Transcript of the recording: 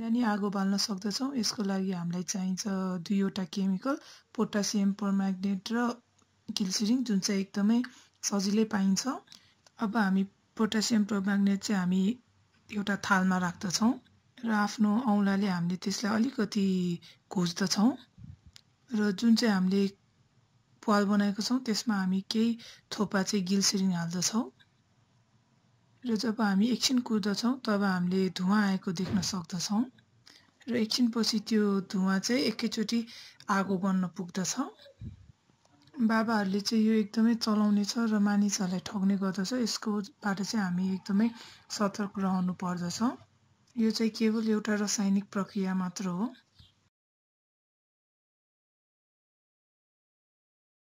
बिहानी आगो बाल्न सक्दछौँ यसको लागि हामीलाई चाहिन्छ दुईवटा केमिकल पोटासियम पर्म्याग्नेट र किल्सिरिङ जुन चाहिँ एकदमै सजिलै पाइन्छ अब हामी पोटासियम पर्म्याग्नेट चाहिँ हामी एउटा थालमा राख्दछौँ र आफ्नो औँलाले हामीले त्यसलाई अलिकति खोज्दछौँ र जुन चाहिँ हामीले पाल बनाएको छौँ त्यसमा हामी केही थोपा चाहिँ गिल्सिरिङ हाल्दछौँ र जब हामी एकछिन कुद्दछौँ तब हामीले धुवा आएको देख्न सक्दछौँ र एकछिनपछि त्यो धुवा चाहिँ एकैचोटि आगो बन्न पुग्दछ बाबाहरूले चाहिँ यो एकदमै चलाउने छ र मानिसहरूलाई ठग्ने गर्दछ यसकोबाट चाहिँ हामी एकदमै सतर्क रहनु पर्दछ यो चाहिँ केवल एउटा रासायनिक प्रक्रिया मात्र हो